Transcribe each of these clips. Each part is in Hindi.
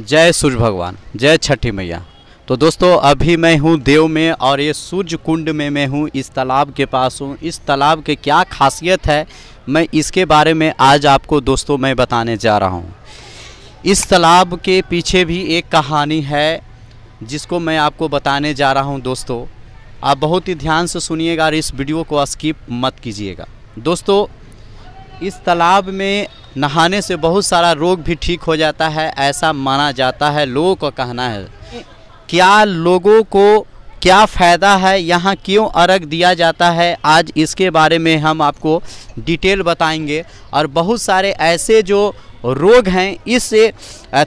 जय सूर्य भगवान जय छठी मैया तो दोस्तों अभी मैं हूँ देव में और ये सूर्य कुंड में मैं हूँ इस तालाब के पास हूँ इस तालाब के क्या खासियत है मैं इसके बारे में आज आपको दोस्तों मैं बताने जा रहा हूँ इस तालाब के पीछे भी एक कहानी है जिसको मैं आपको बताने जा रहा हूँ दोस्तों आप बहुत ही ध्यान से सुनिएगा और इस वीडियो को स्किप मत कीजिएगा दोस्तों इस तालाब में नहाने से बहुत सारा रोग भी ठीक हो जाता है ऐसा माना जाता है लोगों का कहना है क्या लोगों को क्या फ़ायदा है यहाँ क्यों अर्घ दिया जाता है आज इसके बारे में हम आपको डिटेल बताएंगे और बहुत सारे ऐसे जो रोग हैं इस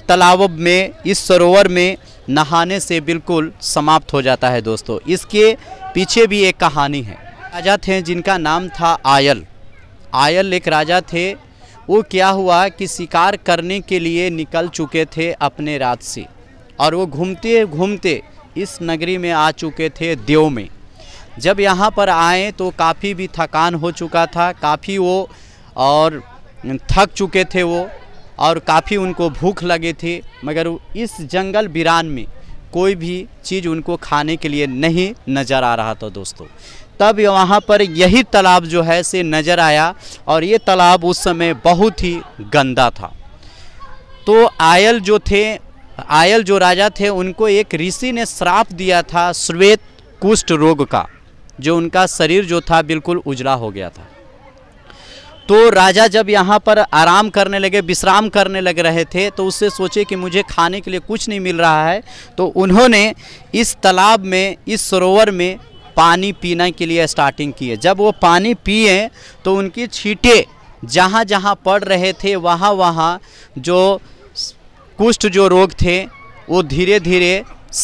तालाब में इस सरोवर में नहाने से बिल्कुल समाप्त हो जाता है दोस्तों इसके पीछे भी एक कहानी है राजा थे जिनका नाम था आयल आयल एक राजा थे वो क्या हुआ कि शिकार करने के लिए निकल चुके थे अपने रात से और वो घूमते घूमते इस नगरी में आ चुके थे देव में जब यहाँ पर आए तो काफ़ी भी थकान हो चुका था काफ़ी वो और थक चुके थे वो और काफ़ी उनको भूख लगी थी मगर इस जंगल बिरान में कोई भी चीज़ उनको खाने के लिए नहीं नज़र आ रहा था दोस्तों तब वहाँ पर यही तालाब जो है से नज़र आया और ये तालाब उस समय बहुत ही गंदा था तो आयल जो थे आयल जो राजा थे उनको एक ऋषि ने श्राप दिया था श्वेत कुष्ठ रोग का जो उनका शरीर जो था बिल्कुल उजला हो गया था तो राजा जब यहाँ पर आराम करने लगे विश्राम करने लग रहे थे तो उससे सोचे कि मुझे खाने के लिए कुछ नहीं मिल रहा है तो उन्होंने इस तालाब में इस सरोवर में पानी पीने के लिए स्टार्टिंग की है जब वो पानी पिए तो उनकी छीटे जहाँ जहाँ पड़ रहे थे वहाँ वहाँ जो कुष्ठ जो रोग थे वो धीरे धीरे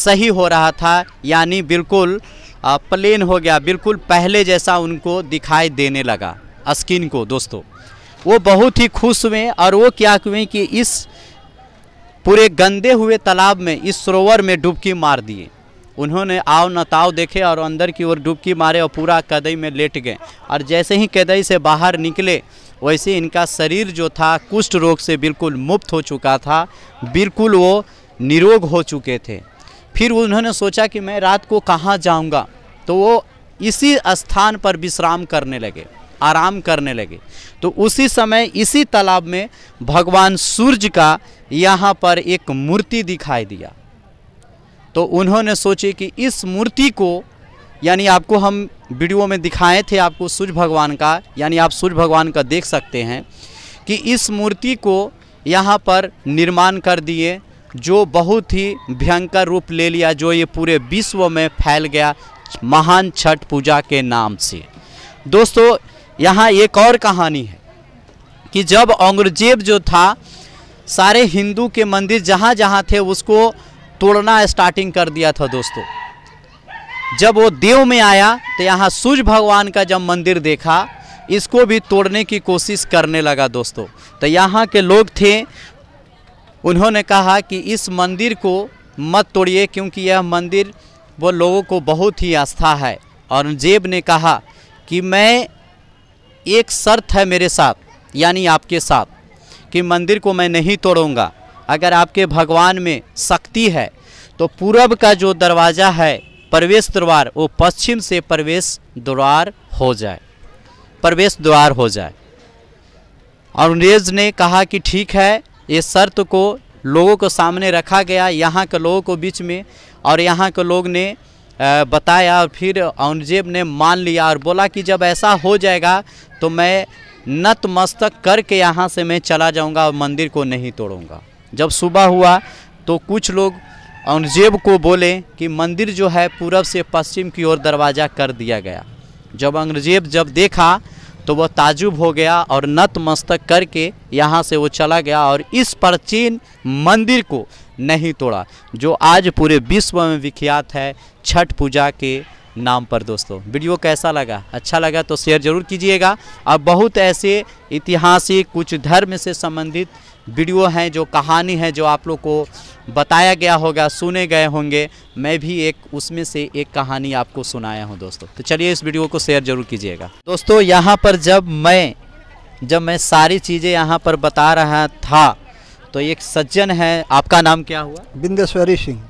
सही हो रहा था यानी बिल्कुल प्लेन हो गया बिल्कुल पहले जैसा उनको दिखाई देने लगा अस्किन को दोस्तों वो बहुत ही खुश हुए और वो क्या हुए कि इस पूरे गंदे हुए तालाब में इस सरोवर में डुबकी मार दिए उन्होंने आव नताव देखे और अंदर की ओर डुबकी मारे और पूरा कदई में लेट गए और जैसे ही कदई से बाहर निकले वैसे इनका शरीर जो था कुष्ठ रोग से बिल्कुल मुक्त हो चुका था बिल्कुल वो निरोग हो चुके थे फिर उन्होंने सोचा कि मैं रात को कहाँ जाऊँगा तो वो इसी स्थान पर विश्राम करने लगे आराम करने लगे तो उसी समय इसी तालाब में भगवान सूर्य का यहाँ पर एक मूर्ति दिखाई दिया तो उन्होंने सोचे कि इस मूर्ति को यानी आपको हम वीडियो में दिखाए थे आपको सूर्य भगवान का यानी आप सूर्य भगवान का देख सकते हैं कि इस मूर्ति को यहाँ पर निर्माण कर दिए जो बहुत ही भयंकर रूप ले लिया जो ये पूरे विश्व में फैल गया महान छठ पूजा के नाम से दोस्तों यहाँ एक और कहानी है कि जब औरंगजेब जो था सारे हिंदू के मंदिर जहाँ जहाँ थे उसको तोड़ना स्टार्टिंग कर दिया था दोस्तों जब वो देव में आया तो यहाँ सूर्य भगवान का जब मंदिर देखा इसको भी तोड़ने की कोशिश करने लगा दोस्तों तो यहाँ के लोग थे उन्होंने कहा कि इस मंदिर को मत तोड़िए क्योंकि यह मंदिर वो लोगों को बहुत ही आस्था है औरंगजेब ने कहा कि मैं एक शर्त है मेरे साथ यानी आपके साथ कि मंदिर को मैं नहीं तोड़ूंगा अगर आपके भगवान में शक्ति है तो पूरब का जो दरवाज़ा है प्रवेश द्वार वो पश्चिम से प्रवेश द्वार हो जाए प्रवेश द्वार हो जाए और अंग्रेज ने कहा कि ठीक है ये शर्त को लोगों को सामने रखा गया यहाँ के लोगों को बीच में और यहाँ के लोग ने बताया और फिर औरंगजेब ने मान लिया और बोला कि जब ऐसा हो जाएगा तो मैं नतमस्तक करके यहाँ से मैं चला जाऊँगा और मंदिर को नहीं तोड़ूँगा जब सुबह हुआ तो कुछ लोग औरंगजेब को बोले कि मंदिर जो है पूरब से पश्चिम की ओर दरवाज़ा कर दिया गया जब औरंगजेब जब देखा तो वह ताजुब हो गया और नतमस्तक करके यहाँ से वो चला गया और इस प्राचीन मंदिर को नहीं तोड़ा जो आज पूरे विश्व में विख्यात है छठ पूजा के नाम पर दोस्तों वीडियो कैसा लगा अच्छा लगा तो शेयर ज़रूर कीजिएगा अब बहुत ऐसे ऐतिहासिक कुछ धर्म से संबंधित वीडियो हैं जो कहानी है जो आप लोग को बताया गया होगा सुने गए होंगे मैं भी एक उसमें से एक कहानी आपको सुनाया हूं दोस्तों तो चलिए इस वीडियो को शेयर जरूर कीजिएगा दोस्तों यहां पर जब मैं जब मैं सारी चीज़ें यहाँ पर बता रहा था तो एक सज्जन है आपका नाम क्या हुआ बिंदेश्वरी सिंह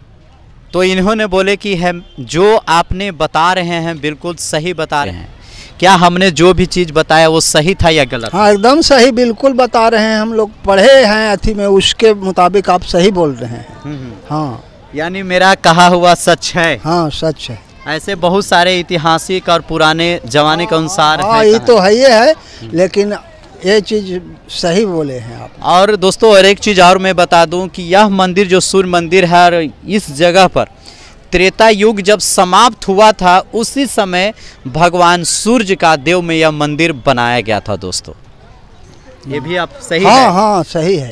तो इन्होंने बोले कि है जो आपने बता रहे हैं बिल्कुल सही बता रहे हैं क्या हमने जो भी चीज़ बताया वो सही था या गलत हाँ एकदम सही बिल्कुल बता रहे हैं हम लोग पढ़े हैं अथी में उसके मुताबिक आप सही बोल रहे हैं हम्म, हम्म। हाँ यानी मेरा कहा हुआ सच है हाँ सच है ऐसे बहुत सारे ऐतिहासिक और पुराने जमाने के अनुसार हाँ, ये तो है ये है हम्म। लेकिन ये चीज़ सही बोले हैं आप और दोस्तों और एक चीज़ और मैं बता दूं कि यह मंदिर जो सूर्य मंदिर है और इस जगह पर त्रेता युग जब समाप्त हुआ था उसी समय भगवान सूर्य का देव में यह मंदिर बनाया गया था दोस्तों ये भी आप सही हाँ है? हाँ सही है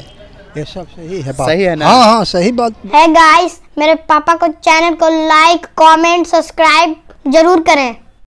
ये सब सही है बात सही है ना हाँ हाँ सही बात है गाइस मेरे पापा को चैनल को लाइक कमेंट सब्सक्राइब जरूर करें